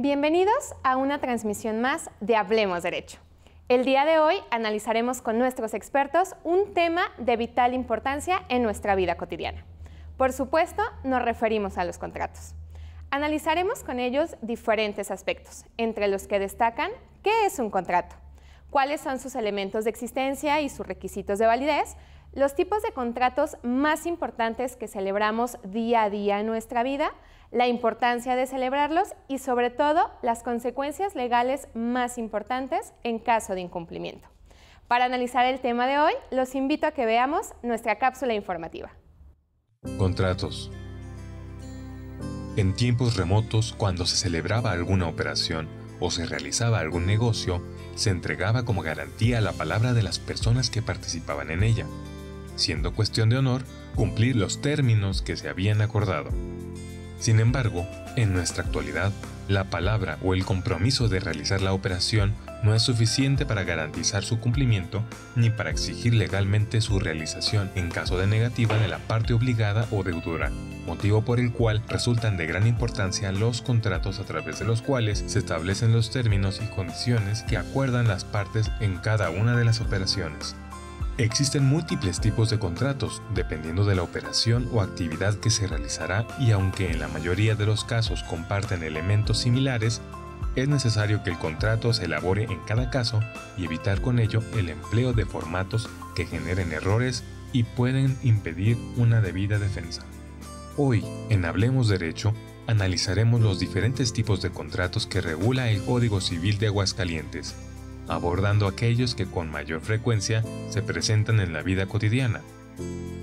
Bienvenidos a una transmisión más de Hablemos Derecho. El día de hoy analizaremos con nuestros expertos un tema de vital importancia en nuestra vida cotidiana. Por supuesto, nos referimos a los contratos. Analizaremos con ellos diferentes aspectos, entre los que destacan qué es un contrato, cuáles son sus elementos de existencia y sus requisitos de validez, los tipos de contratos más importantes que celebramos día a día en nuestra vida, la importancia de celebrarlos y sobre todo las consecuencias legales más importantes en caso de incumplimiento. Para analizar el tema de hoy, los invito a que veamos nuestra cápsula informativa. Contratos. En tiempos remotos, cuando se celebraba alguna operación o se realizaba algún negocio, se entregaba como garantía la palabra de las personas que participaban en ella, siendo cuestión de honor cumplir los términos que se habían acordado. Sin embargo, en nuestra actualidad, la palabra o el compromiso de realizar la operación no es suficiente para garantizar su cumplimiento ni para exigir legalmente su realización en caso de negativa de la parte obligada o deudora, motivo por el cual resultan de gran importancia los contratos a través de los cuales se establecen los términos y condiciones que acuerdan las partes en cada una de las operaciones. Existen múltiples tipos de contratos, dependiendo de la operación o actividad que se realizará y aunque en la mayoría de los casos comparten elementos similares, es necesario que el contrato se elabore en cada caso y evitar con ello el empleo de formatos que generen errores y pueden impedir una debida defensa. Hoy, en Hablemos Derecho, analizaremos los diferentes tipos de contratos que regula el Código Civil de Aguascalientes abordando aquellos que con mayor frecuencia se presentan en la vida cotidiana,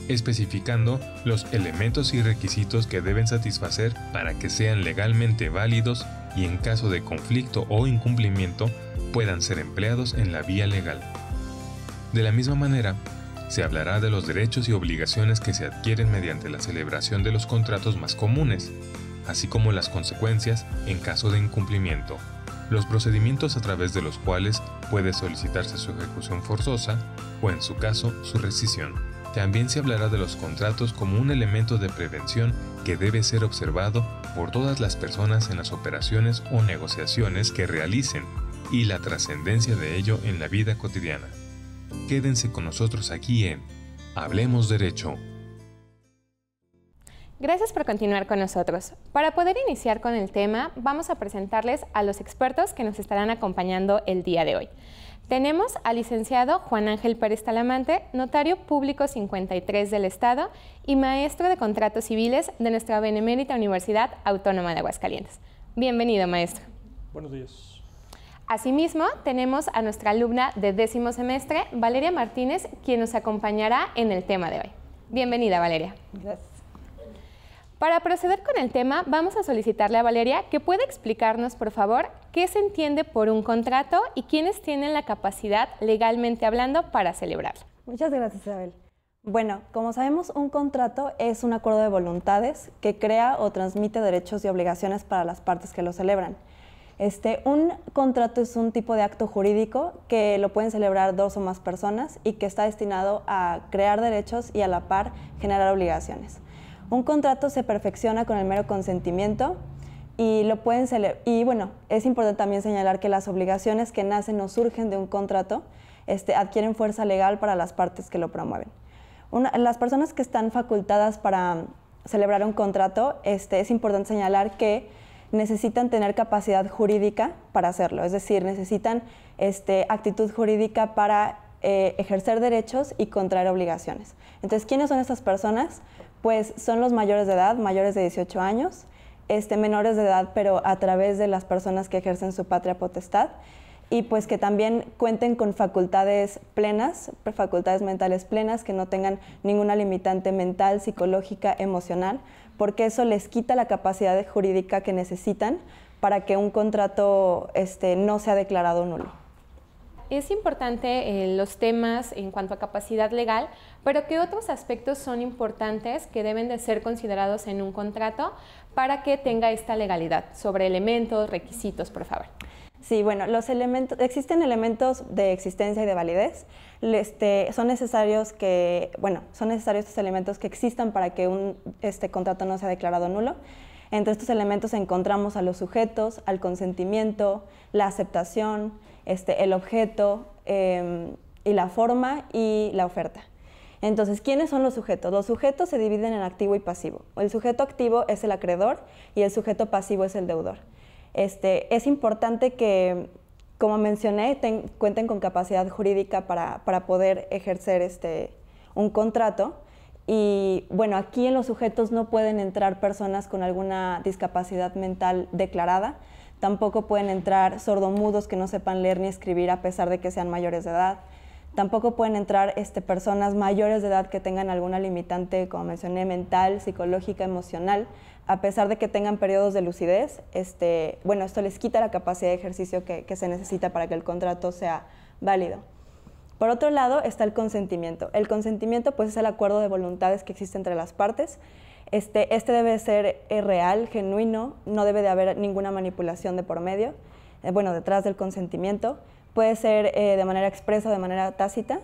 especificando los elementos y requisitos que deben satisfacer para que sean legalmente válidos y en caso de conflicto o incumplimiento puedan ser empleados en la vía legal. De la misma manera, se hablará de los derechos y obligaciones que se adquieren mediante la celebración de los contratos más comunes, así como las consecuencias en caso de incumplimiento los procedimientos a través de los cuales puede solicitarse su ejecución forzosa o, en su caso, su rescisión. También se hablará de los contratos como un elemento de prevención que debe ser observado por todas las personas en las operaciones o negociaciones que realicen y la trascendencia de ello en la vida cotidiana. Quédense con nosotros aquí en Hablemos Derecho Gracias por continuar con nosotros. Para poder iniciar con el tema, vamos a presentarles a los expertos que nos estarán acompañando el día de hoy. Tenemos al licenciado Juan Ángel Pérez Talamante, notario público 53 del Estado y maestro de contratos civiles de nuestra benemérita Universidad Autónoma de Aguascalientes. Bienvenido, maestro. Buenos días. Asimismo, tenemos a nuestra alumna de décimo semestre, Valeria Martínez, quien nos acompañará en el tema de hoy. Bienvenida, Valeria. Gracias. Para proceder con el tema, vamos a solicitarle a Valeria que pueda explicarnos, por favor, qué se entiende por un contrato y quiénes tienen la capacidad, legalmente hablando, para celebrarlo. Muchas gracias, Isabel. Bueno, como sabemos, un contrato es un acuerdo de voluntades que crea o transmite derechos y obligaciones para las partes que lo celebran. Este, un contrato es un tipo de acto jurídico que lo pueden celebrar dos o más personas y que está destinado a crear derechos y a la par generar obligaciones. Un contrato se perfecciona con el mero consentimiento y lo pueden celebrar y bueno, es importante también señalar que las obligaciones que nacen o surgen de un contrato este, adquieren fuerza legal para las partes que lo promueven. las personas que están facultadas para um, celebrar un contrato, este, es importante señalar que necesitan tener capacidad jurídica para hacerlo, es decir, necesitan este, actitud jurídica para eh, ejercer derechos y contraer obligaciones. Entonces, ¿quiénes son estas personas? pues son los mayores de edad, mayores de 18 años, este, menores de edad, pero a través de las personas que ejercen su patria potestad y pues que también cuenten con facultades plenas, facultades mentales plenas, que no tengan ninguna limitante mental, psicológica, emocional, porque eso les quita la capacidad jurídica que necesitan para que un contrato este, no sea declarado nulo es importante eh, los temas en cuanto a capacidad legal, pero ¿qué otros aspectos son importantes que deben de ser considerados en un contrato para que tenga esta legalidad? Sobre elementos, requisitos, por favor. Sí, bueno, los elementos, existen elementos de existencia y de validez. Este, son necesarios que, bueno, son necesarios estos elementos que existan para que un este, contrato no sea declarado nulo. Entre estos elementos encontramos a los sujetos, al consentimiento, la aceptación, este, el objeto em, y la forma y la oferta. Entonces, ¿quiénes son los sujetos? Los sujetos se dividen en activo y pasivo. El sujeto activo es el acreedor y el sujeto pasivo es el deudor. Este, es importante que, como mencioné, cuenten con capacidad jurídica para, poder ejercer este, un contrato. Y bueno, aquí en los sujetos no pueden entrar personas con alguna discapacidad mental declarada, Tampoco pueden entrar sordomudos que no sepan leer ni escribir a pesar de que sean mayores de edad. Tampoco pueden entrar este, personas mayores de edad que tengan alguna limitante, como mencioné, mental, psicológica, emocional, a pesar de que tengan periodos de lucidez. Este, bueno, esto les quita la capacidad de ejercicio que, se necesita para que el contrato sea válido. Por otro lado está el consentimiento. El consentimiento pues es el acuerdo de voluntades que existe entre las partes. Este, este, debe ser eh, real, genuino, no debe de haber ninguna manipulación de por medio, eh, bueno, detrás del consentimiento. Puede ser eh, de manera expresa, de manera tácita.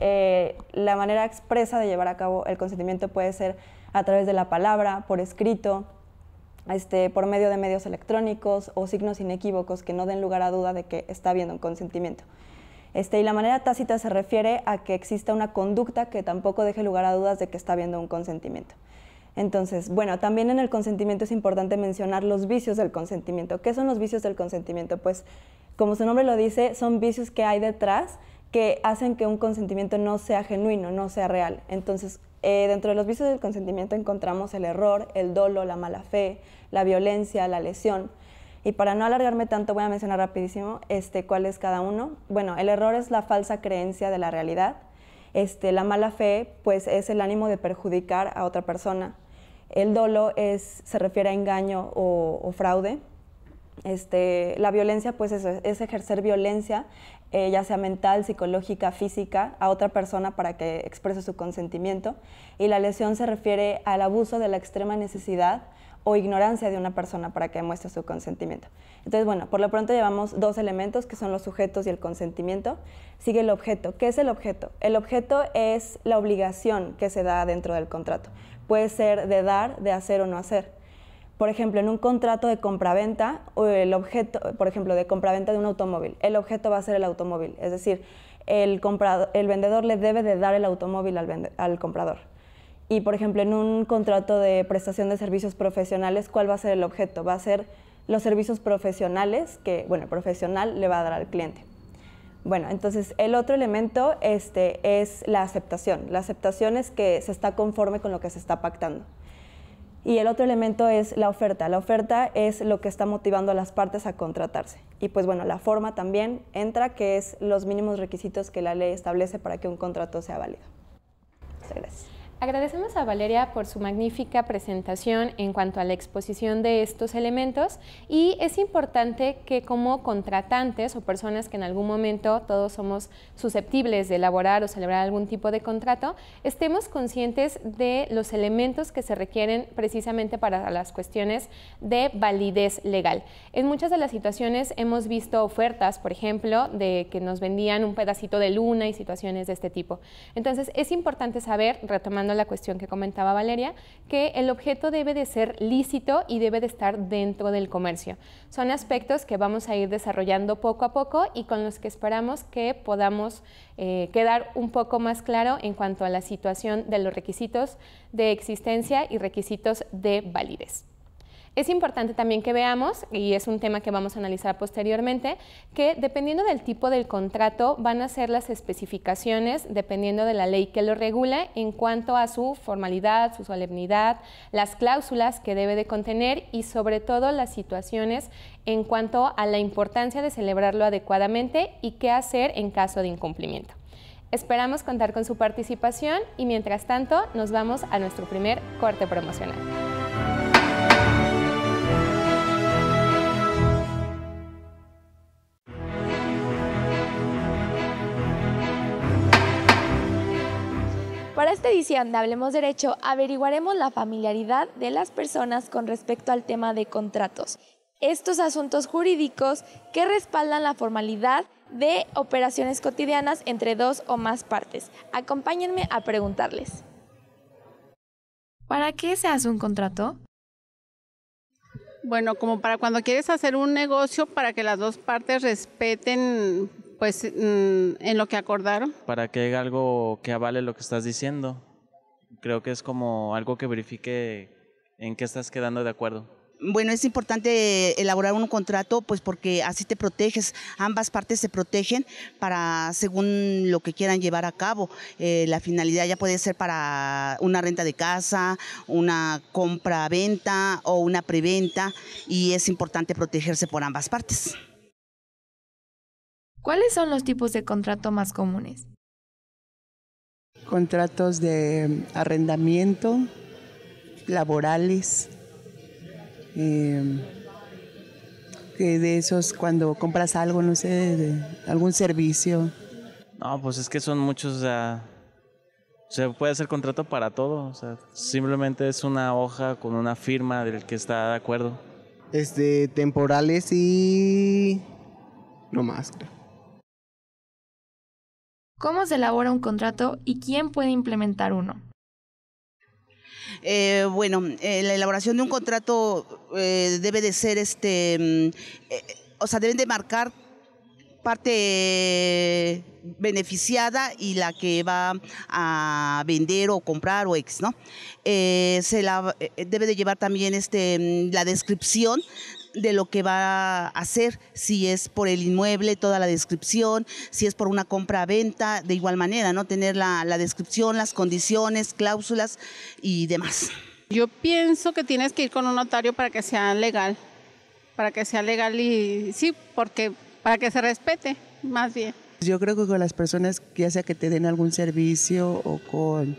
la manera expresa de llevar a cabo el consentimiento puede ser a través de la palabra, por escrito, este, por medio de medios electrónicos o signos inequívocos que no den lugar a duda de que está habiendo un consentimiento. Este, y la manera tácita se refiere a que exista una conducta que tampoco deje lugar a dudas de que está habiendo un consentimiento. Entonces, bueno, también en el consentimiento es importante mencionar los vicios del consentimiento. ¿Qué son los vicios del consentimiento? Pues, como su nombre lo dice, son vicios que hay detrás que hacen que un consentimiento no sea genuino, no sea real. Entonces, eh, dentro de los vicios del consentimiento encontramos el error, el dolo, la mala fe, la violencia, la lesión. Y para no alargarme tanto, voy a mencionar rapidísimo este, cuál es cada uno. Bueno, el error es la falsa creencia de la realidad. Este, la mala fe, pues, es el ánimo de perjudicar a otra persona. El dolo es, se refiere a engaño o, fraude. Este, la violencia, pues es ejercer violencia, eh, ya sea mental, psicológica, física, a otra persona para que exprese su consentimiento. Y la lesión se refiere al abuso de la extrema necesidad o ignorancia de una persona para que muestre su consentimiento. Entonces, bueno, por lo pronto llevamos dos elementos que son los sujetos y el consentimiento. Sigue el objeto. ¿Qué es el objeto? El objeto es la obligación que se da dentro del contrato puede ser de dar, de hacer o no hacer. Por ejemplo, en un contrato de compraventa, el objeto, por ejemplo, de compraventa de un automóvil, el objeto va a ser el automóvil, es decir, el, comprado, el vendedor le debe de dar el automóvil al, al comprador. Y, por ejemplo, en un contrato de prestación de servicios profesionales, ¿cuál va a ser el objeto? Va a ser los servicios profesionales que, bueno, el profesional le va a dar al cliente. Bueno, entonces el otro elemento este, es la aceptación. La aceptación es que se está conforme con lo que se está pactando. Y el otro elemento es la oferta. La oferta es lo que está motivando a las partes a contratarse. Y pues bueno, la forma también entra, que es los mínimos requisitos que la ley establece para que un contrato sea válido. Muchas gracias. Agradecemos a Valeria por su magnífica presentación en cuanto a la exposición de estos elementos y es importante que como contratantes o personas que en algún momento todos somos susceptibles de elaborar o celebrar algún tipo de contrato, estemos conscientes de los elementos que se requieren precisamente para las cuestiones de validez legal. En muchas de las situaciones hemos visto ofertas, por ejemplo, de que nos vendían un pedacito de luna y situaciones de este tipo. Entonces es importante saber, retomando la cuestión que comentaba Valeria, que el objeto debe de ser lícito y debe de estar dentro del comercio. Son aspectos que vamos a ir desarrollando poco a poco y con los que esperamos que podamos eh, quedar un poco más claro en cuanto a la situación de los requisitos de existencia y requisitos de validez. Es importante también que veamos, y es un tema que vamos a analizar posteriormente, que dependiendo del tipo del contrato van a ser las especificaciones, dependiendo de la ley que lo regule, en cuanto a su formalidad, su solemnidad, las cláusulas que debe de contener y sobre todo las situaciones en cuanto a la importancia de celebrarlo adecuadamente y qué hacer en caso de incumplimiento. Esperamos contar con su participación y mientras tanto nos vamos a nuestro primer corte promocional. te decían de Hablemos Derecho averiguaremos la familiaridad de las personas con respecto al tema de contratos, estos asuntos jurídicos que respaldan la formalidad de operaciones cotidianas entre dos o más partes. Acompáñenme a preguntarles. ¿Para qué se hace un contrato? Bueno, como para cuando quieres hacer un negocio para que las dos partes respeten pues mm, en lo que acordaron. Para que haya algo que avale lo que estás diciendo. Creo que es como algo que verifique en qué estás quedando de acuerdo bueno, es importante elaborar un contrato, pues porque así te proteges, ambas partes se protegen para según lo que quieran llevar a cabo. Eh, la finalidad ya puede ser para una renta de casa, una compra-venta o una preventa y es importante protegerse por ambas partes. ¿Cuáles son los tipos de contrato más comunes? Contratos de em, arrendamiento, laborales, em, de esos cuando compras algo, no sé, de algún servicio. No, pues es que son muchos, o sea, se puede ser contrato para todo, o sea, simplemente es una hoja con una firma del que está de acuerdo. Este, temporales y... no más, claro cómo se elabora un contrato y quién puede implementar uno. Eh, bueno, eh, la elaboración de un contrato eh, debe de ser, este, mm, o sea, deben de marcar parte beneficiada y la que va a vender o comprar o ex, ¿no? se debe de llevar también este, mm, la descripción de lo que va a hacer, si es por el inmueble, toda la descripción, si es por una compra-venta, de igual manera, ¿no? Tener la, descripción, las condiciones, cláusulas y demás. Yo pienso que tienes que ir con un notario para que sea legal, para que sea legal y sí, porque para que se respete, más bien. Yo creo que con las personas, ya sea que te den algún servicio o con,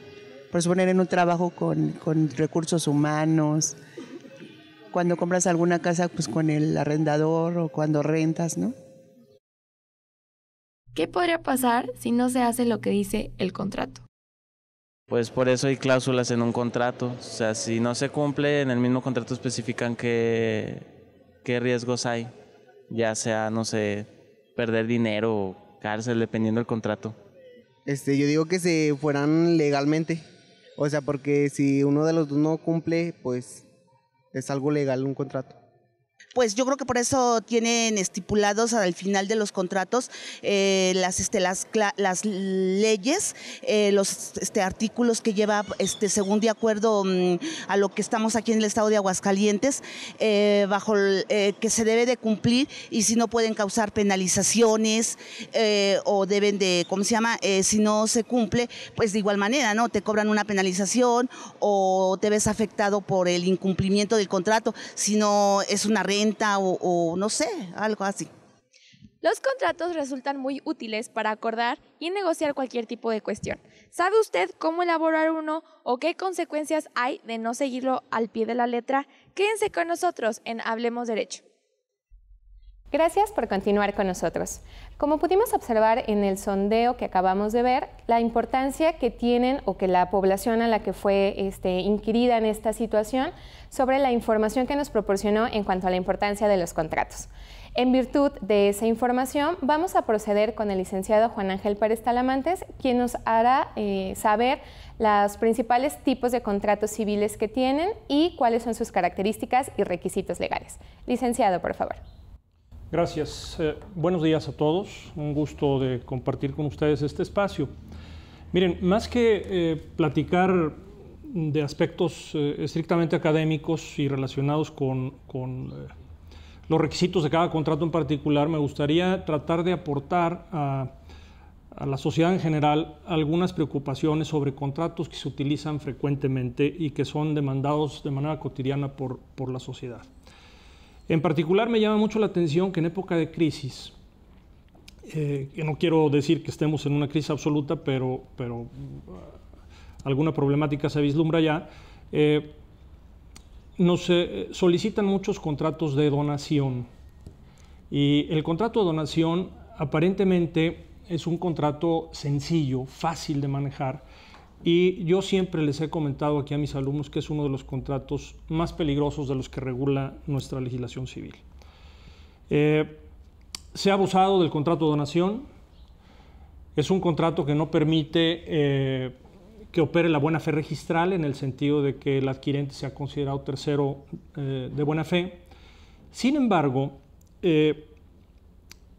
por suponer, en un trabajo con, con recursos humanos, cuando compras alguna casa pues con el arrendador o cuando rentas, ¿no? ¿Qué podría pasar si no se hace lo que dice el contrato? Pues por eso hay cláusulas en un contrato. O sea, si no se cumple, en el mismo contrato especifican qué, qué riesgos hay. Ya sea, no sé, perder dinero o cárcel, dependiendo del contrato. Este, yo digo que se fueran legalmente. O sea, porque si uno de los dos no cumple, pues es algo legal un contrato pues yo creo que por eso tienen estipulados al final de los contratos eh, las, este, las, las leyes, eh, los este, artículos que lleva, este, según de acuerdo mm, a lo que estamos aquí en el estado de Aguascalientes, eh, bajo que se debe de cumplir y si no pueden causar penalizaciones o deben de, ¿cómo se llama? si no se cumple, pues de igual manera, ¿no? Te cobran una penalización o te ves afectado por el incumplimiento del contrato, si no es una renta o, no sé, algo así. Los contratos resultan muy útiles para acordar y negociar cualquier tipo de cuestión. ¿Sabe usted cómo elaborar uno o qué consecuencias hay de no seguirlo al pie de la letra? Quédense con nosotros en Hablemos Derecho. Gracias por continuar con nosotros. Como pudimos observar en el sondeo que acabamos de ver, la importancia que tienen o que la población a la que fue este, inquirida en esta situación sobre la información que nos proporcionó en cuanto a la importancia de los contratos. En virtud de esa información, vamos a proceder con el licenciado Juan Ángel Pérez Talamantes, quien nos hará eh, saber los principales tipos de contratos civiles que tienen y cuáles son sus características y requisitos legales. Licenciado, por favor. Gracias. Eh, buenos días a todos. Un gusto de compartir con ustedes este espacio. Miren, más que eh, platicar de aspectos eh, estrictamente académicos y relacionados con, los requisitos de cada contrato en particular, me gustaría tratar de aportar a, la sociedad en general algunas preocupaciones sobre contratos que se utilizan frecuentemente y que son demandados de manera cotidiana por la sociedad. En particular me llama mucho la atención que en época de crisis, eh, que no quiero decir que estemos en una crisis absoluta, pero, pero eh, alguna problemática se vislumbra ya, eh, nos solicitan muchos contratos de donación. Y el contrato de donación aparentemente es un contrato sencillo, fácil de manejar, y yo siempre les he comentado aquí a mis alumnos que es uno de los contratos más peligrosos de los que regula nuestra legislación civil. Eh, se ha abusado del contrato de donación. Es un contrato que no permite eh, que opere la buena fe registral en el sentido de que el adquirente sea considerado tercero eh, de buena fe. Sin embargo,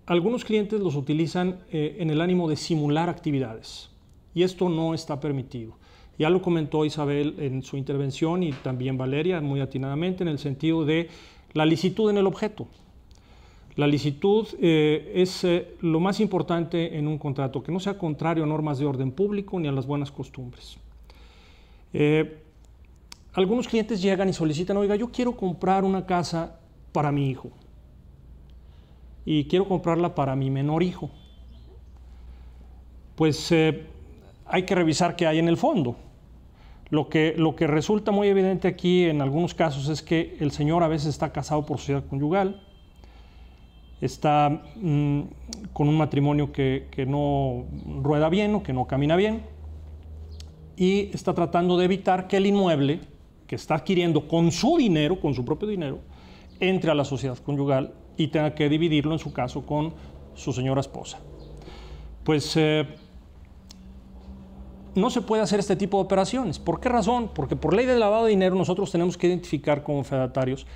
algunos clientes los utilizan en el ánimo de simular actividades y esto no está permitido. Ya lo comentó Isabel en su intervención y también Valeria muy atinadamente en el sentido de la licitud en el objeto. La licitud eh, es eh, lo más importante en un contrato, que no sea contrario a normas de orden público ni a las buenas costumbres. Eh, algunos clientes llegan y solicitan, oiga, yo quiero comprar una casa para mi hijo y quiero comprarla para mi menor hijo. Pues hay que revisar qué hay en el fondo. Lo que, lo que resulta muy evidente aquí en algunos casos es que el señor a veces está casado por sociedad conyugal, está mm, con un matrimonio que, no rueda bien o que no camina bien y está tratando de evitar que el inmueble que está adquiriendo con su dinero, con su propio dinero, entre a la sociedad conyugal y tenga que dividirlo en su caso con su señora esposa. Pues eh, no se puede hacer este tipo de operaciones. ¿Por qué razón? Porque por ley de lavado de dinero nosotros tenemos que identificar como fedatarios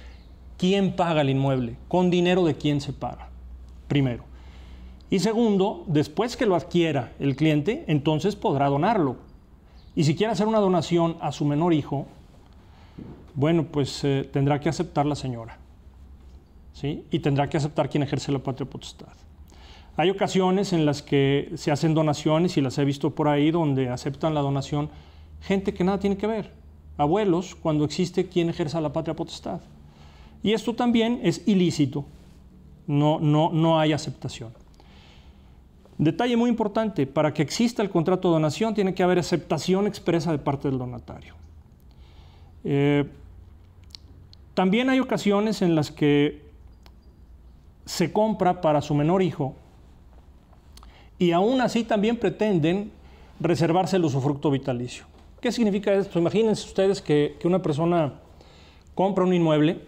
quién paga el inmueble, con dinero de quién se paga, primero. Y segundo, después que lo adquiera el cliente, entonces podrá donarlo. Y si quiere hacer una donación a su menor hijo, bueno, pues eh, tendrá que aceptar la señora. ¿sí? Y tendrá que aceptar quien ejerce la patria potestad. Hay ocasiones en las que se hacen donaciones y las he visto por ahí donde aceptan la donación gente que nada tiene que ver, abuelos, cuando existe quien ejerza la patria potestad. Y esto también es ilícito, no, no, no hay aceptación. Detalle muy importante, para que exista el contrato de donación tiene que haber aceptación expresa de parte del donatario. Eh, también hay ocasiones en las que se compra para su menor hijo y aún así también pretenden reservarse el usufructo vitalicio. ¿Qué significa esto? Imagínense ustedes que, una persona compra un inmueble,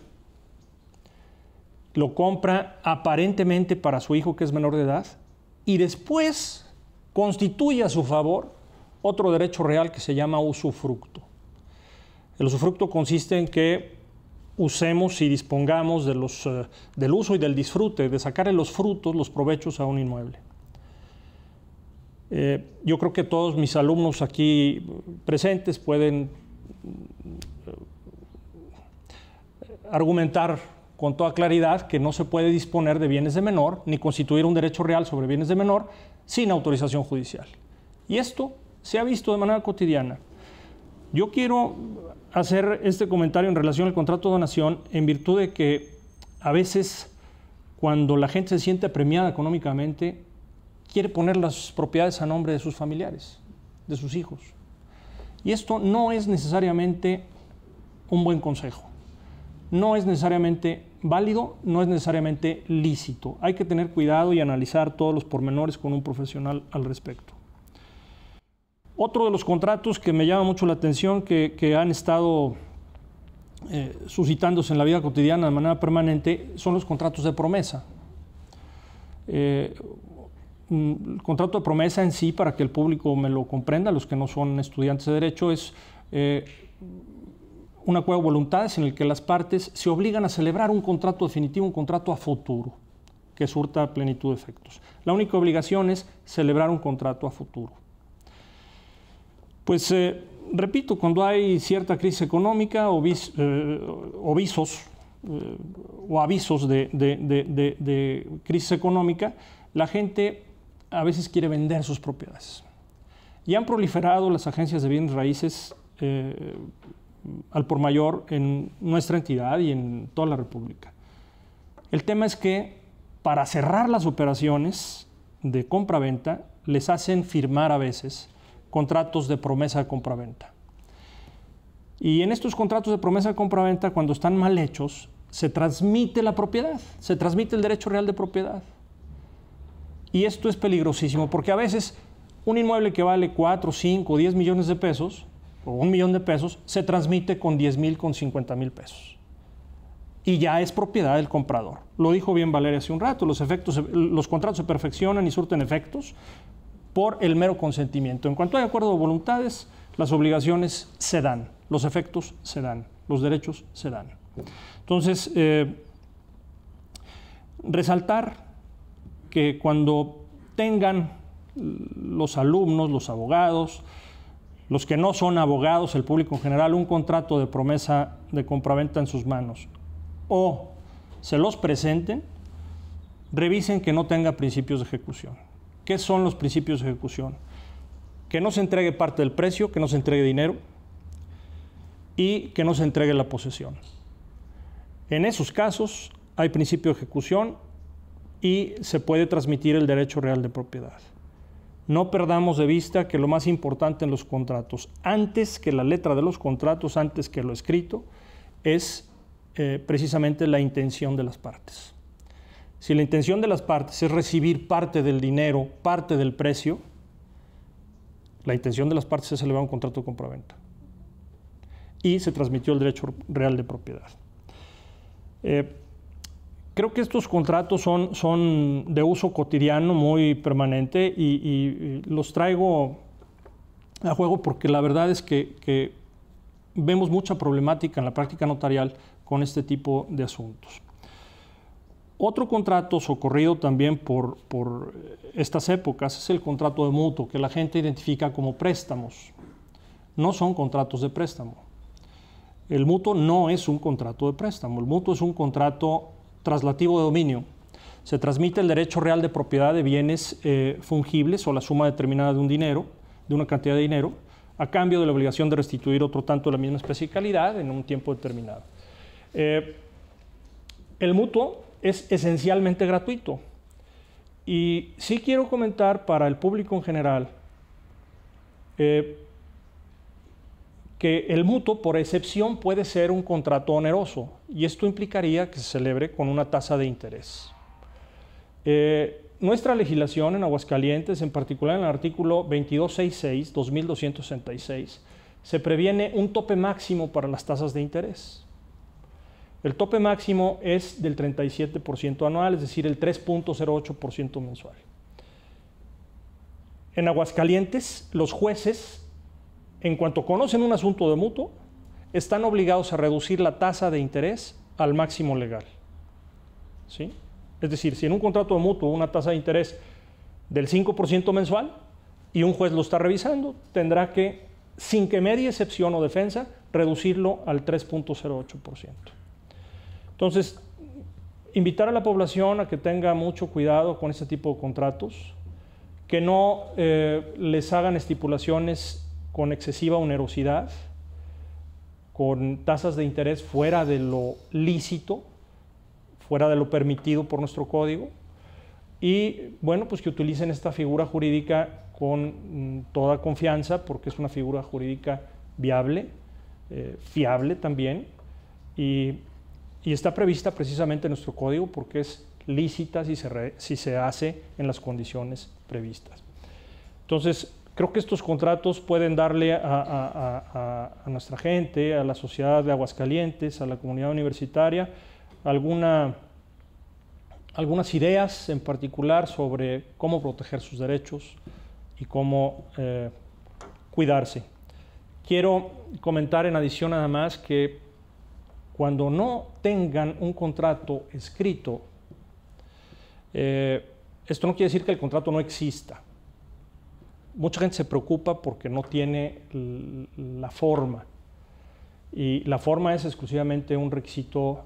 lo compra aparentemente para su hijo que es menor de edad y después constituye a su favor otro derecho real que se llama usufructo. El usufructo consiste en que usemos y dispongamos eh, del uso y del disfrute, de sacarle los frutos, los provechos a un inmueble. Eh, yo creo que todos mis alumnos aquí presentes pueden eh, argumentar con toda claridad que no se puede disponer de bienes de menor ni constituir un derecho real sobre bienes de menor sin autorización judicial. Y esto se ha visto de manera cotidiana. Yo quiero hacer este comentario en relación al contrato de donación en virtud de que a veces cuando la gente se siente premiada económicamente quiere poner las propiedades a nombre de sus familiares, de sus hijos. Y esto no es necesariamente un buen consejo, no es necesariamente válido, no es necesariamente lícito. Hay que tener cuidado y analizar todos los pormenores con un profesional al respecto. Otro de los contratos que me llama mucho la atención, que, han estado eh, suscitándose en la vida cotidiana de manera permanente, son los contratos de promesa. Eh, Mm, el contrato de promesa en sí, para que el público me lo comprenda, los que no son estudiantes de derecho, es eh, un acuerdo de voluntades en el que las partes se obligan a celebrar un contrato definitivo, un contrato a futuro, que surta plenitud de efectos. La única obligación es celebrar un contrato a futuro. Pues eh, repito, cuando hay cierta crisis económica o, eh, o o avisos de, de crisis económica, la gente a veces quiere vender sus propiedades. Y han proliferado las agencias de bienes raíces eh, al por mayor en nuestra entidad y en toda la República. El tema es que para cerrar las operaciones de compraventa les hacen firmar a veces contratos de promesa de compraventa. Y en estos contratos de promesa de compraventa, cuando están mal hechos, se transmite la propiedad, se transmite el derecho real de propiedad. Y esto es peligrosísimo porque a veces un inmueble que vale 4, 5, 10 millones de pesos o un millón de pesos se transmite con 10 mil, con 50 mil pesos. Y ya es propiedad del comprador. Lo dijo bien Valeria hace un rato, los, efectos, los contratos se perfeccionan y surten efectos por el mero consentimiento. En cuanto hay acuerdo de voluntades, las obligaciones se dan, los efectos se dan, los derechos se dan. Entonces, eh, resaltar que cuando tengan los alumnos, los abogados, los que no son abogados, el público en general, un contrato de promesa de compraventa en sus manos o se los presenten, revisen que no tenga principios de ejecución. ¿Qué son los principios de ejecución? Que no se entregue parte del precio, que no se entregue dinero y que no se entregue la posesión. En esos casos hay principio de ejecución y se puede transmitir el derecho real de propiedad. No perdamos de vista que lo más importante en los contratos, antes que la letra de los contratos, antes que lo escrito, es eh, precisamente la intención de las partes. Si la intención de las partes es recibir parte del dinero, parte del precio, la intención de las partes es elevar un contrato de compraventa. Y se transmitió el derecho real de propiedad. Eh, Creo que estos contratos son, son de uso cotidiano, muy permanente, y, los traigo a juego porque la verdad es que, vemos mucha problemática en la práctica notarial con este tipo de asuntos. Otro contrato socorrido también por, estas épocas es el contrato de mutuo, que la gente identifica como préstamos. No son contratos de préstamo. El mutuo no es un contrato de préstamo, el mutuo es un contrato traslativo de dominio. Se transmite el derecho real de propiedad de bienes eh, fungibles o la suma determinada de un dinero, de una cantidad de dinero, a cambio de la obligación de restituir otro tanto de la misma especie y calidad en un tiempo determinado. Eh, el mutuo es esencialmente gratuito. Y sí quiero comentar para el público en general eh, que el mutuo, por excepción, puede ser un contrato oneroso y esto implicaría que se celebre con una tasa de interés. Eh, nuestra legislación en Aguascalientes, en particular en el artículo 2266, 2266, se previene un tope máximo para las tasas de interés. El tope máximo es del 37% anual, es decir, el 3.08% mensual. En Aguascalientes, los jueces, en cuanto conocen un asunto de mutuo, están obligados a reducir la tasa de interés al máximo legal. ¿Sí? Es decir, si en un contrato de mutuo una tasa de interés del 5% mensual y un juez lo está revisando, tendrá que, sin que medie excepción o defensa, reducirlo al 3.08%. Entonces, invitar a la población a que tenga mucho cuidado con este tipo de contratos, que no eh, les hagan estipulaciones con excesiva onerosidad, con tasas de interés fuera de lo lícito, fuera de lo permitido por nuestro código, y bueno, pues que utilicen esta figura jurídica con mm, toda confianza, porque es una figura jurídica viable, eh, fiable también, y, está prevista precisamente en nuestro código porque es lícita si se, si se hace en las condiciones previstas. Entonces, Creo que estos contratos pueden darle a, nuestra gente, a la sociedad de Aguascalientes, a la comunidad universitaria, algunas ideas en particular sobre cómo proteger sus derechos y cómo eh, cuidarse. Quiero comentar en adición nada más que cuando no tengan un contrato escrito, eh, esto no quiere decir que el contrato no exista mucha gente se preocupa porque no tiene la forma. Y la forma es exclusivamente un requisito,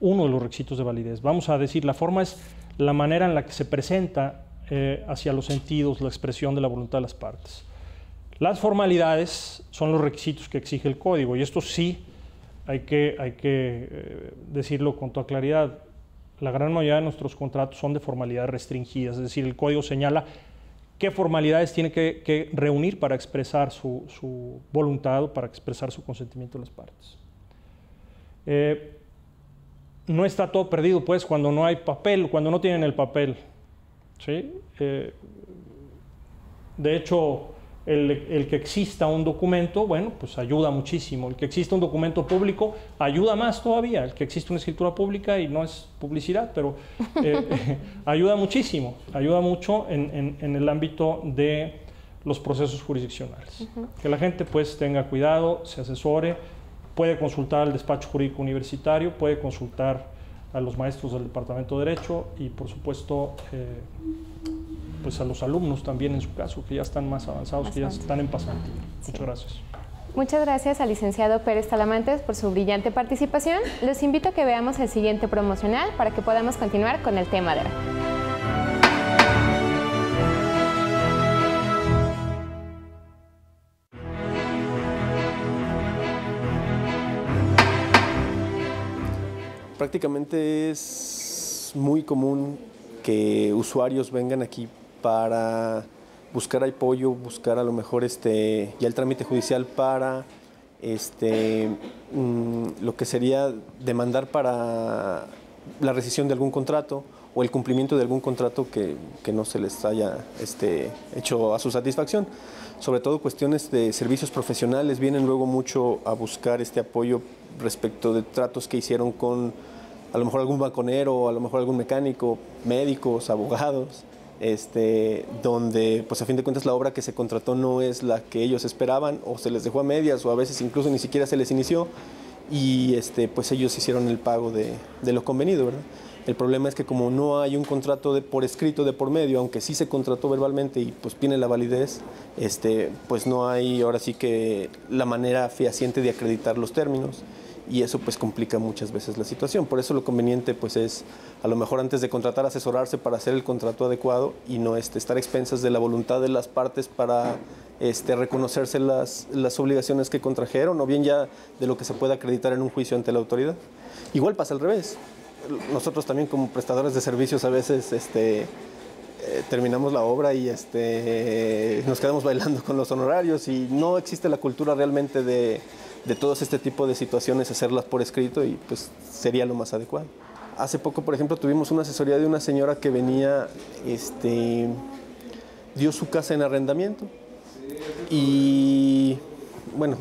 uno de los requisitos de validez. Vamos a decir, la forma es la manera en la que se presenta eh, hacia los sentidos la expresión de la voluntad de las partes. Las formalidades son los requisitos que exige el código y esto sí hay que, hay que eh, decirlo con toda claridad. La gran mayoría de nuestros contratos son de formalidad restringidas, es decir, el código señala qué formalidades tiene que, reunir para expresar su, voluntad o para expresar su consentimiento en las partes. Eh, no está todo perdido, pues, cuando no hay papel, cuando no tienen el papel. Eh, de hecho, el, que exista un documento, bueno, pues ayuda muchísimo. El que exista un documento público ayuda más todavía. El que existe una escritura pública y no es publicidad, pero eh, ayuda muchísimo. Ayuda mucho en, el ámbito de los procesos jurisdiccionales. Que la gente pues tenga cuidado, se asesore, puede consultar al despacho jurídico universitario, puede consultar a los maestros del Departamento de Derecho y por supuesto... Eh, pues a los alumnos también en su caso, que ya están más avanzados, que ya están en pasante. Muchas gracias. Muchas gracias al licenciado Pérez Talamantes por su brillante participación. Los invito a que veamos el siguiente promocional para que podamos continuar con el tema de hoy. Prácticamente es muy común que usuarios vengan aquí para buscar apoyo, buscar a lo mejor este, ya el trámite judicial para este, mm, lo que sería demandar para la rescisión de algún contrato o el cumplimiento de algún contrato que, no se les haya este, hecho a su satisfacción. Sobre todo cuestiones de servicios profesionales vienen luego mucho a buscar este apoyo respecto de tratos que hicieron con a lo mejor algún banconero, a lo mejor algún mecánico, médicos, abogados. Este, donde pues a fin de cuentas la obra que se contrató no es la que ellos esperaban o se les dejó a medias o a veces incluso ni siquiera se les inició y este, pues ellos hicieron el pago de, lo convenido. El problema es que como no hay un contrato de, por escrito de por medio, aunque sí se contrató verbalmente y pues tiene la validez, este, pues no hay ahora sí que la manera fehaciente de acreditar los términos y eso pues complica muchas veces la situación. Por eso lo conveniente pues es a lo mejor antes de contratar asesorarse para hacer el contrato adecuado y no este, estar expensas de la voluntad de las partes para este, reconocerse las, obligaciones que contrajeron o bien ya de lo que se puede acreditar en un juicio ante la autoridad. Igual pasa al revés. Nosotros también como prestadores de servicios a veces este, eh, terminamos la obra y nos quedamos bailando con los honorarios y no existe la cultura realmente de de todos este tipo de situaciones, hacerlas por escrito y pues sería lo más adecuado. Hace poco, por ejemplo, tuvimos una asesoría de una señora que venía, este, dio su casa en arrendamiento y bueno,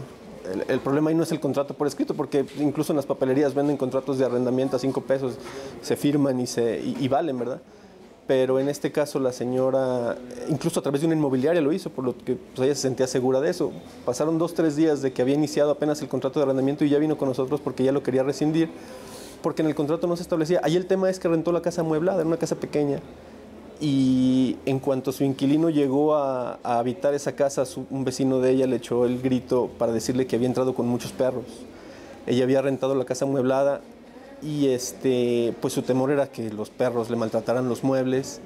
el, problema ahí no es el contrato por escrito, porque incluso en las papelerías venden contratos de arrendamiento a cinco pesos, se firman y, se, y valen, ¿verdad? pero en este caso la señora, incluso a través de una inmobiliaria lo hizo, por lo que pues, ella se sentía segura de eso. Pasaron dos, tres días de que había iniciado apenas el contrato de arrendamiento y ya vino con nosotros porque ya lo quería rescindir, porque en el contrato no se establecía. Ahí el tema es que rentó la casa amueblada, era una casa pequeña, y en cuanto su inquilino llegó a, habitar esa casa, un vecino de ella le echó el grito para decirle que había entrado con muchos perros. Ella había rentado la casa amueblada, y este, pues su temor era que los perros le maltrataran los muebles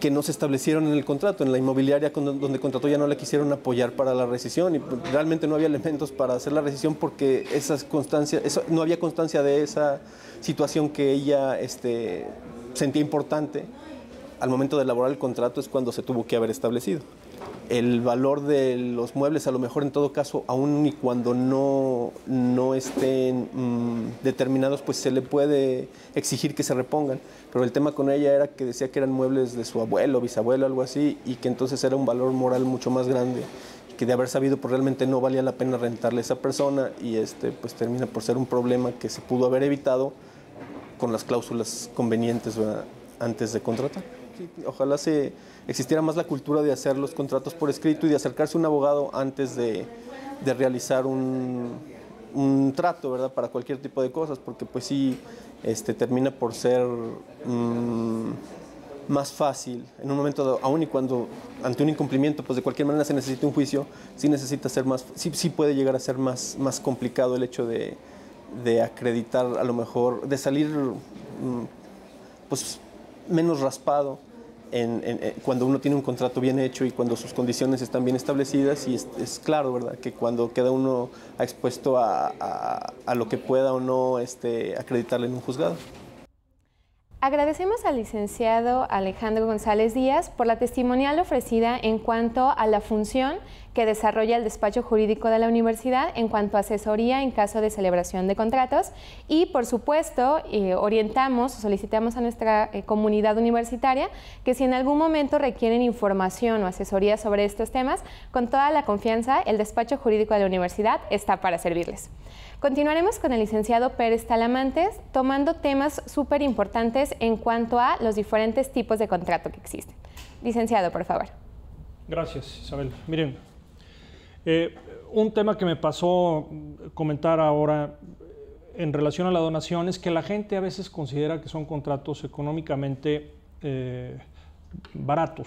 que no se establecieron en el contrato. En la inmobiliaria donde contrató ya no le quisieron apoyar para la rescisión y pues, realmente no había elementos para hacer la rescisión porque esas constancias no había constancia de esa situación que ella este, sentía importante. Al momento de elaborar el contrato es cuando se tuvo que haber establecido el valor de los muebles a lo mejor en todo caso, aún y cuando no, estén mm, determinados, pues se le puede exigir que se repongan. Pero el tema con ella era que decía que eran muebles de su abuelo, bisabuelo, algo así, y que entonces era un valor moral mucho más grande que de haber sabido pues realmente no valía la pena rentarle a esa persona y este pues termina por ser un problema que se pudo haber evitado con las cláusulas convenientes antes de contratar ojalá se existiera más la cultura de hacer los contratos por escrito y de acercarse a un abogado antes de, realizar un, trato, ¿verdad? Para cualquier tipo de cosas, porque pues sí, este, termina por ser mm, más fácil en un momento aún y cuando ante un incumplimiento, pues de cualquier manera se necesita un juicio, sí necesita ser más, sí, puede llegar a ser más, más complicado el hecho de, de acreditar a lo mejor, de salir mm, pues menos raspado eh, cuando uno tiene un contrato bien hecho y cuando sus condiciones están bien establecidas y es, claro, ¿verdad? Que cuando queda uno expuesto a, lo que pueda o no este, acreditarle en un juzgado. Agradecemos al licenciado Alejandro González Díaz por la testimonial ofrecida en cuanto a la función que desarrolla el despacho jurídico de la universidad en cuanto a asesoría en caso de celebración de contratos y, por supuesto, eh, orientamos o solicitamos a nuestra eh, comunidad universitaria que si en algún momento requieren información o asesoría sobre estos temas, con toda la confianza, el despacho jurídico de la universidad está para servirles. Continuaremos con el licenciado Pérez Talamantes tomando temas súper importantes en cuanto a los diferentes tipos de contrato que existen. Licenciado, por favor. Gracias, Isabel. Miren, eh, un tema que me pasó comentar ahora en relación a la donación es que la gente a veces considera que son contratos económicamente eh, baratos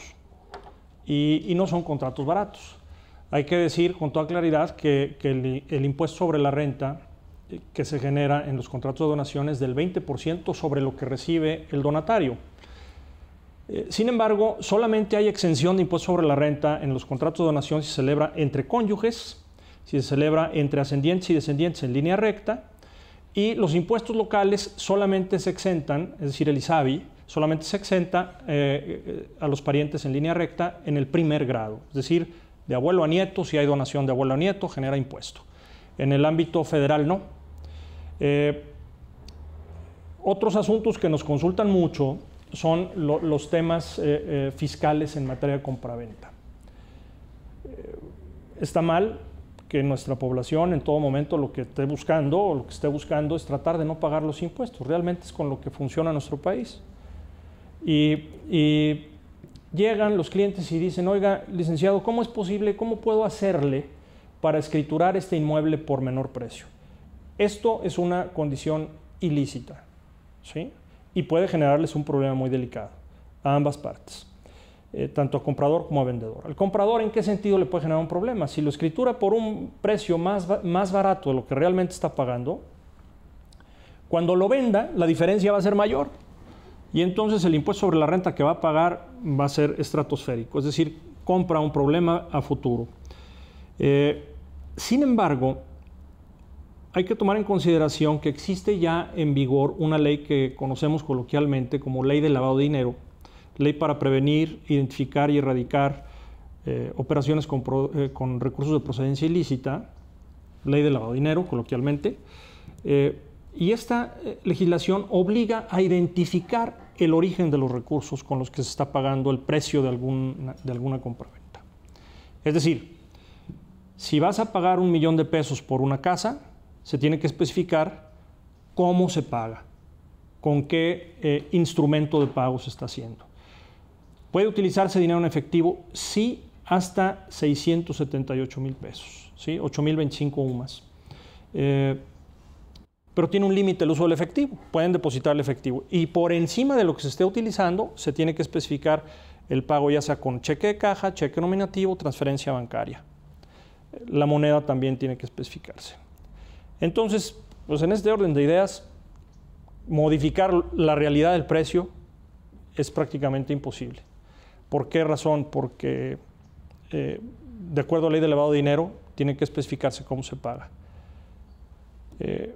y no son contratos baratos. Hay que decir con toda claridad que, el, impuesto sobre la renta eh, que se genera en los contratos de donaciones es del 20% sobre lo que recibe el donatario. Eh, sin embargo, solamente hay exención de impuesto sobre la renta en los contratos de donación si se celebra entre cónyuges, si se celebra entre ascendientes y descendientes en línea recta, y los impuestos locales solamente se exentan, es decir, el ISABI, solamente se exenta eh, a los parientes en línea recta en el primer grado, es decir, de abuelo a nieto, si hay donación de abuelo a nieto, genera impuesto. En el ámbito federal no. Eh, otros asuntos que nos consultan mucho son los temas eh, eh, fiscales en materia de compraventa. está mal que nuestra población en todo momento lo que esté buscando o lo que esté buscando es tratar de no pagar los impuestos. Realmente es con lo que funciona nuestro país. y llegan los clientes y dicen, oiga, licenciado, ¿cómo es posible? ¿Cómo puedo hacerle para escriturar este inmueble por menor precio? Esto es una condición ilícita, ¿sí? Y puede generarles un problema muy delicado a ambas partes, eh, tanto a comprador como a vendedor. ¿Al comprador en qué sentido le puede generar un problema? Si lo escritura por un precio más, más barato de lo que realmente está pagando, cuando lo venda, la diferencia va a ser mayor. Y entonces el impuesto sobre la renta que va a pagar va a ser estratosférico, es decir, compra un problema a futuro. Eh, sin embargo, hay que tomar en consideración que existe ya en vigor una ley que conocemos coloquialmente como ley de lavado de dinero, ley para prevenir, identificar y erradicar eh, operaciones eh, con, recursos de procedencia ilícita, ley de lavado de dinero coloquialmente, y esta legislación obliga a identificar el origen de los recursos con los que se está pagando el precio de alguna, de alguna compraventa. Es decir, si vas a pagar un millón de pesos por una casa, se tiene que especificar cómo se paga, con qué eh, instrumento de pago se está haciendo. ¿Puede utilizarse dinero en efectivo? Sí, hasta 678 mil pesos, ¿sí? 8 mil UMAS. Eh, pero tiene un límite el uso del efectivo. Pueden depositar el efectivo. Y por encima de lo que se esté utilizando, se tiene que especificar el pago ya sea con cheque de caja, cheque nominativo, transferencia bancaria. La moneda también tiene que especificarse. Entonces, pues en este orden de ideas, modificar la realidad del precio es prácticamente imposible. ¿Por qué razón? Porque eh, de acuerdo a la ley de elevado de dinero, tiene que especificarse cómo se paga. Eh,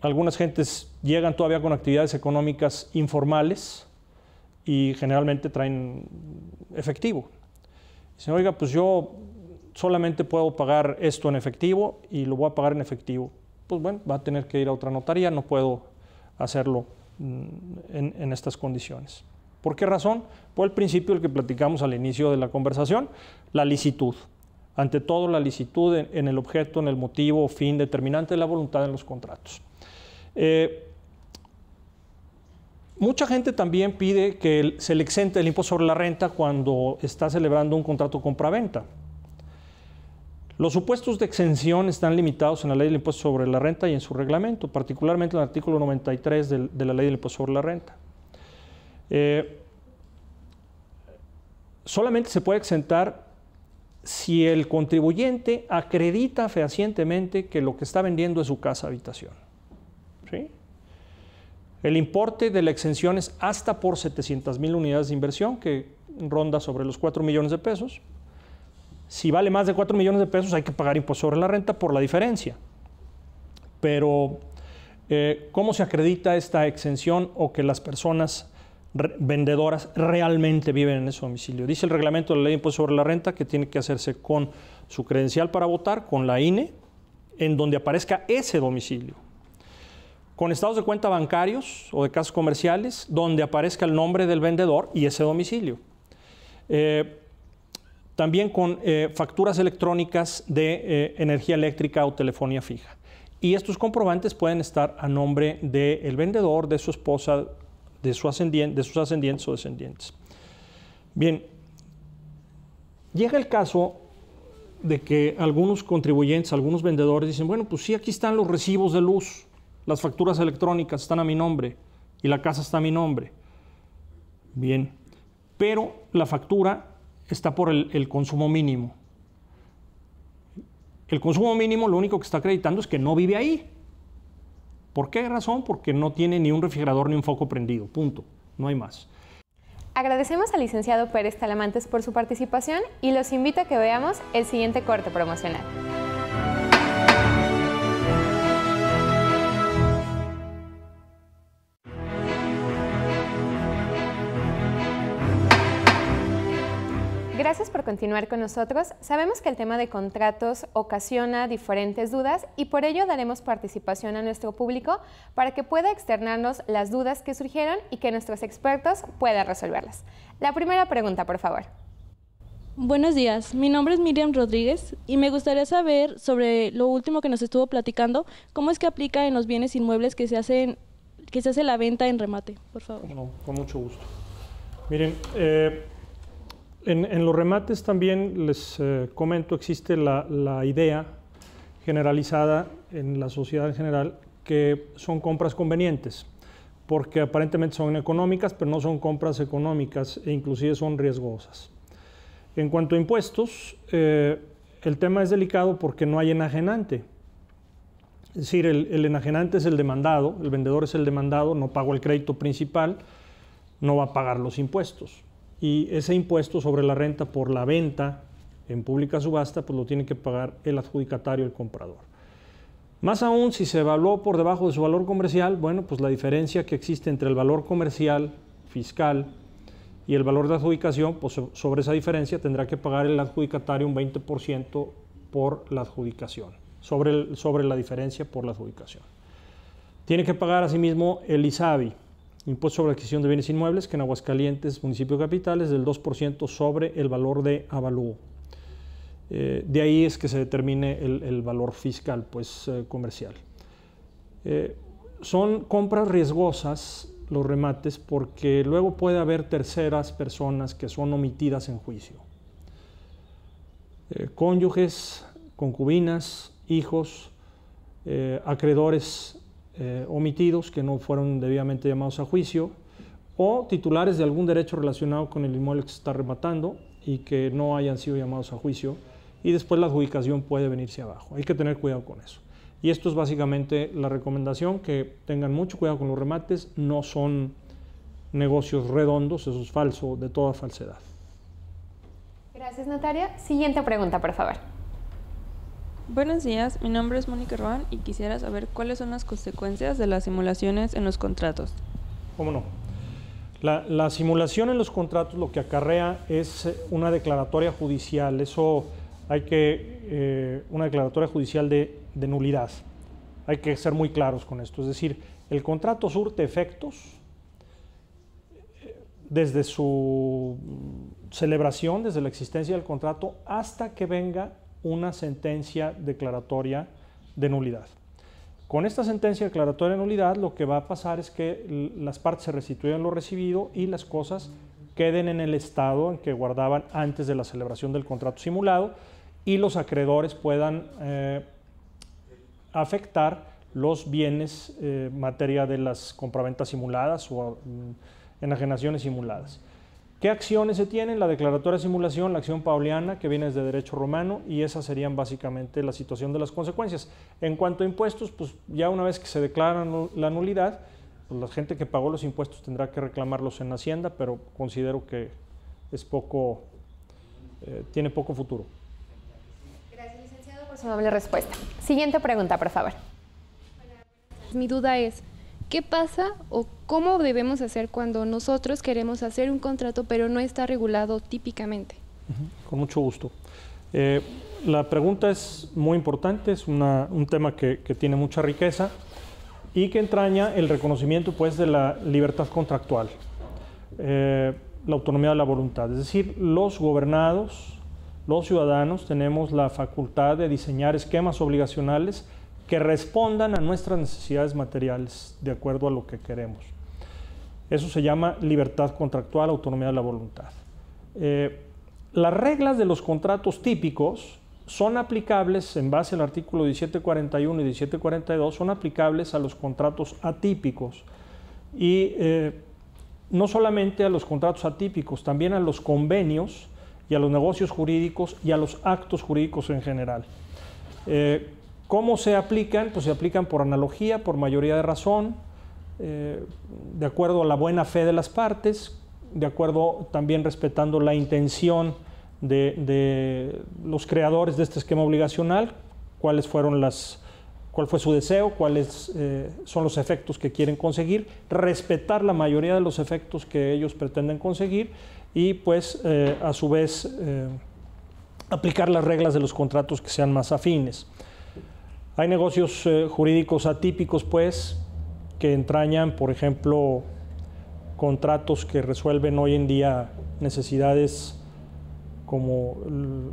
algunas gentes llegan todavía con actividades económicas informales y generalmente traen efectivo. Dicen, oiga, pues yo solamente puedo pagar esto en efectivo y lo voy a pagar en efectivo. Pues bueno, va a tener que ir a otra notaría, no puedo hacerlo mm, en, estas condiciones. ¿Por qué razón? Por el principio del que platicamos al inicio de la conversación, la licitud. Ante todo, la licitud en, en el objeto, en el motivo, fin determinante de la voluntad en los contratos. Eh, mucha gente también pide que se le exente el impuesto sobre la renta cuando está celebrando un contrato compra-venta. Los supuestos de exención están limitados en la ley del impuesto sobre la renta y en su reglamento, particularmente en el artículo 93 de, la ley del impuesto sobre la renta. Eh, solamente se puede exentar si el contribuyente acredita fehacientemente que lo que está vendiendo es su casa habitación. El importe de la exención es hasta por 700 mil unidades de inversión, que ronda sobre los 4 millones de pesos. Si vale más de 4 millones de pesos, hay que pagar impuesto sobre la renta por la diferencia. Pero, eh, ¿cómo se acredita esta exención o que las personas vendedoras realmente viven en ese domicilio? Dice el reglamento de la ley de impuesto sobre la renta que tiene que hacerse con su credencial para votar, con la INE, en donde aparezca ese domicilio con estados de cuenta bancarios o de casos comerciales donde aparezca el nombre del vendedor y ese domicilio. Eh, también con eh, facturas electrónicas de eh, energía eléctrica o telefonía fija. Y estos comprobantes pueden estar a nombre del vendedor, de su esposa, de, su de sus ascendientes o descendientes. Bien, llega el caso de que algunos contribuyentes, algunos vendedores dicen, bueno, pues sí, aquí están los recibos de luz, las facturas electrónicas están a mi nombre y la casa está a mi nombre. Bien, pero la factura está por el, consumo mínimo. El consumo mínimo lo único que está acreditando es que no vive ahí. ¿Por qué razón? Porque no tiene ni un refrigerador ni un foco prendido. Punto. No hay más. Agradecemos al licenciado Pérez Talamantes por su participación y los invito a que veamos el siguiente corte promocional. Gracias por continuar con nosotros. Sabemos que el tema de contratos ocasiona diferentes dudas y por ello daremos participación a nuestro público para que pueda externarnos las dudas que surgieron y que nuestros expertos puedan resolverlas. La primera pregunta, por favor. Buenos días, mi nombre es Miriam Rodríguez y me gustaría saber sobre lo último que nos estuvo platicando, cómo es que aplica en los bienes inmuebles que se hacen que se hace la venta en remate, por favor. con mucho gusto. Miren, eh, en, los remates también les eh, comento, existe la, idea generalizada en la sociedad en general que son compras convenientes porque aparentemente son económicas, pero no son compras económicas e inclusive son riesgosas. En cuanto a impuestos, eh, el tema es delicado porque no hay enajenante. Es decir, el, el, enajenante es el demandado, el vendedor es el demandado, no pagó el crédito principal, no va a pagar los impuestos y ese impuesto sobre la renta por la venta en pública subasta, pues lo tiene que pagar el adjudicatario, el comprador. Más aún, si se evaluó por debajo de su valor comercial, bueno, pues la diferencia que existe entre el valor comercial fiscal y el valor de adjudicación, pues sobre esa diferencia tendrá que pagar el adjudicatario un 20% por la adjudicación, sobre, sobre la diferencia por la adjudicación. Tiene que pagar asimismo el ISABI, Impuesto sobre adquisición de bienes inmuebles, que en Aguascalientes, municipio Capitales, es del 2% sobre el valor de avalúo. Eh, de ahí es que se determine el, valor fiscal, pues eh, comercial. Eh, son compras riesgosas los remates porque luego puede haber terceras personas que son omitidas en juicio. cónyuges, concubinas, hijos, acreedores eh, omitidos que no fueron debidamente llamados a juicio, o titulares de algún derecho relacionado con el inmueble que se está rematando y que no hayan sido llamados a juicio, y después la adjudicación puede venirse abajo. Hay que tener cuidado con eso. Y esto es básicamente la recomendación, que tengan mucho cuidado con los remates, no son negocios redondos, eso es falso, de toda falsedad. Gracias, notaria. Siguiente pregunta, por favor. Buenos días, mi nombre es Mónica Roan y quisiera saber cuáles son las consecuencias de las simulaciones en los contratos. ¿Cómo no? La, simulación en los contratos lo que acarrea es eh, una declaratoria judicial, eso hay que, eh, una declaratoria judicial de, de nulidad. Hay que ser muy claros con esto, es decir, el contrato surte efectos eh, desde su celebración, desde la existencia del contrato, hasta que venga una sentencia declaratoria de nulidad. Con esta sentencia declaratoria de nulidad lo que va a pasar es que las partes se restituyen lo recibido y las cosas queden en el estado en que guardaban antes de la celebración del contrato simulado y los acreedores puedan eh, afectar los bienes eh, en materia de las compraventas simuladas o mm, enajenaciones simuladas. ¿Qué acciones se tienen? La declaratoria de simulación, la acción pauliana, que viene desde derecho romano, y esas serían básicamente la situación de las consecuencias. En cuanto a impuestos, pues ya una vez que se declara la nulidad, pues, la gente que pagó los impuestos tendrá que reclamarlos en Hacienda, pero considero que es poco, eh, tiene poco futuro. Gracias, licenciado, por su amable respuesta. Siguiente pregunta, por favor. Mi duda es, ¿Qué pasa o cómo debemos hacer cuando nosotros queremos hacer un contrato pero no está regulado típicamente? Con mucho gusto. Eh, la pregunta es muy importante, es un tema que, tiene mucha riqueza y que entraña el reconocimiento pues, de la libertad contractual, eh, la autonomía de la voluntad. Es decir, los gobernados, los ciudadanos, tenemos la facultad de diseñar esquemas obligacionales que respondan a nuestras necesidades materiales de acuerdo a lo que queremos. Eso se llama libertad contractual, autonomía de la voluntad. Eh, las reglas de los contratos típicos son aplicables en base al artículo 1741 y 1742, son aplicables a los contratos atípicos y eh, no solamente a los contratos atípicos, también a los convenios y a los negocios jurídicos y a los actos jurídicos en general. Eh, ¿Cómo se aplican? Pues se aplican por analogía, por mayoría de razón, eh, de acuerdo a la buena fe de las partes, de acuerdo también respetando la intención de, los creadores de este esquema obligacional, cuáles fueron cuál fue su deseo, cuáles eh, son los efectos que quieren conseguir, respetar la mayoría de los efectos que ellos pretenden conseguir y pues eh, a su vez aplicar las reglas de los contratos que sean más afines. Hay negocios eh, jurídicos atípicos, pues, que entrañan, por ejemplo, contratos que resuelven hoy en día necesidades como el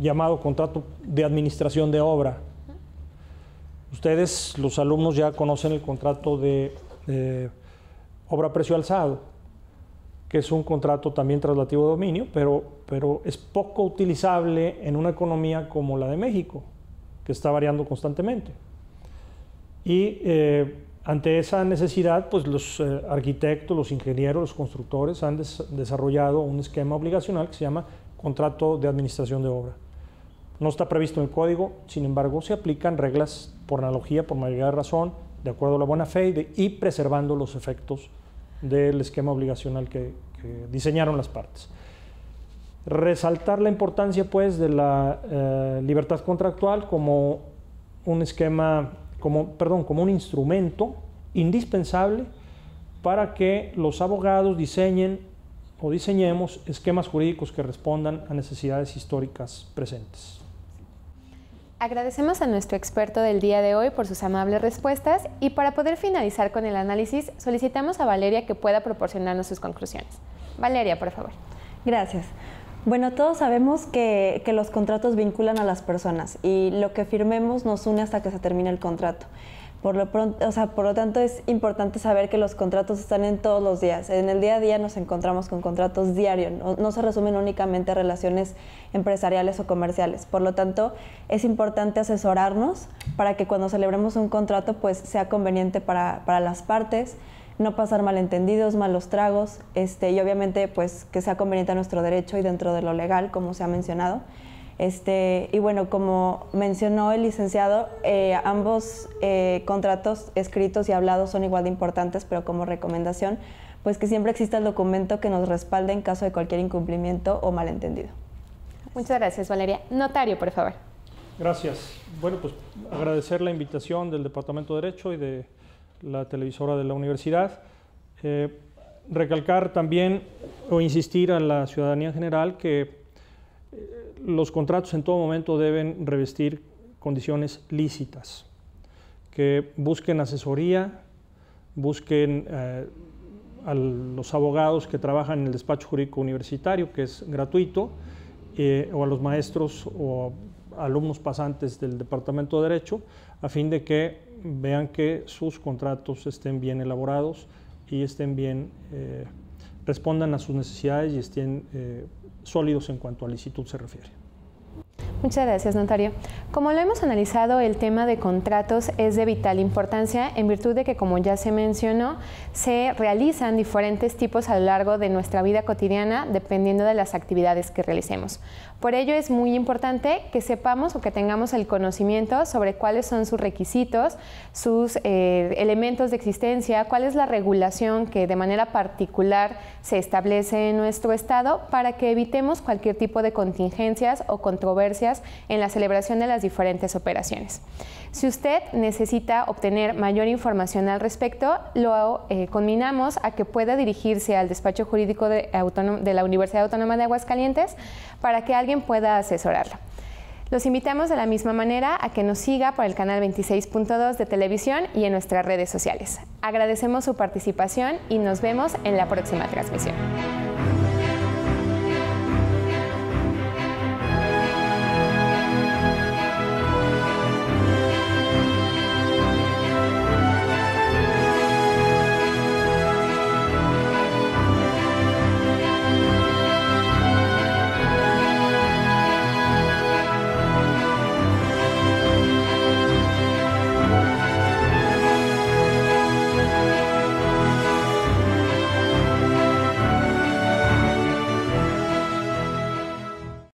llamado contrato de administración de obra. Ustedes, los alumnos, ya conocen el contrato de, obra precio alzado, que es un contrato también traslativo de dominio, pero, pero es poco utilizable en una economía como la de México que está variando constantemente. Y eh, ante esa necesidad, pues los eh, arquitectos, los ingenieros, los constructores han desarrollado un esquema obligacional que se llama contrato de administración de obra. No está previsto en el código, sin embargo, se aplican reglas por analogía, por mayoría de razón, de acuerdo a la buena fe y, preservando los efectos del esquema obligacional que diseñaron las partes. Resaltar la importancia pues de la eh, libertad contractual como un esquema, como, perdón, como un instrumento indispensable para que los abogados diseñen o diseñemos esquemas jurídicos que respondan a necesidades históricas presentes. Agradecemos a nuestro experto del día de hoy por sus amables respuestas y para poder finalizar con el análisis solicitamos a Valeria que pueda proporcionarnos sus conclusiones. Valeria, por favor. Gracias. Bueno, todos sabemos que, los contratos vinculan a las personas y lo que firmemos nos une hasta que se termine el contrato. Por lo, tanto, es importante saber que los contratos están en todos los días. En el día a día nos encontramos con contratos diarios, no, se resumen únicamente relaciones empresariales o comerciales. Por lo tanto, es importante asesorarnos para que cuando celebremos un contrato pues, sea conveniente para las partes, no pasar malentendidos, malos tragos, este, y obviamente pues que sea conveniente a nuestro derecho y dentro de lo legal, como se ha mencionado. Este, y bueno, como mencionó el licenciado, eh, ambos eh, contratos escritos y hablados son igual de importantes, pero como recomendación, pues que siempre exista el documento que nos respalde en caso de cualquier incumplimiento o malentendido. Muchas gracias, Valeria. Notario, por favor. Gracias. Bueno, pues agradecer la invitación del Departamento de Derecho y de la televisora de la universidad. Eh, recalcar también o insistir a la ciudadanía en general que eh, los contratos en todo momento deben revestir condiciones lícitas, que busquen asesoría, busquen eh, a los abogados que trabajan en el despacho jurídico universitario, que es gratuito, o a los maestros o alumnos pasantes del Departamento de Derecho, a fin de que vean que sus contratos estén bien elaborados y estén bien, eh, respondan a sus necesidades y estén eh, sólidos en cuanto a licitud se refiere. Muchas gracias, notario. Como lo hemos analizado, el tema de contratos es de vital importancia en virtud de que, como ya se mencionó, se realizan diferentes tipos a lo largo de nuestra vida cotidiana dependiendo de las actividades que realicemos. Por ello es muy importante que sepamos o que tengamos el conocimiento sobre cuáles son sus requisitos, sus eh, elementos de existencia, cuál es la regulación que de manera particular se establece en nuestro Estado para que evitemos cualquier tipo de contingencias o controversias en la celebración de las diferentes operaciones. Si usted necesita obtener mayor información al respecto, lo eh, combinamos a que pueda dirigirse al despacho jurídico de, de la Universidad Autónoma de Aguascalientes para que alguien pueda asesorarlo. Los invitamos de la misma manera a que nos siga por el canal 26.2 de televisión y en nuestras redes sociales. Agradecemos su participación y nos vemos en la próxima transmisión.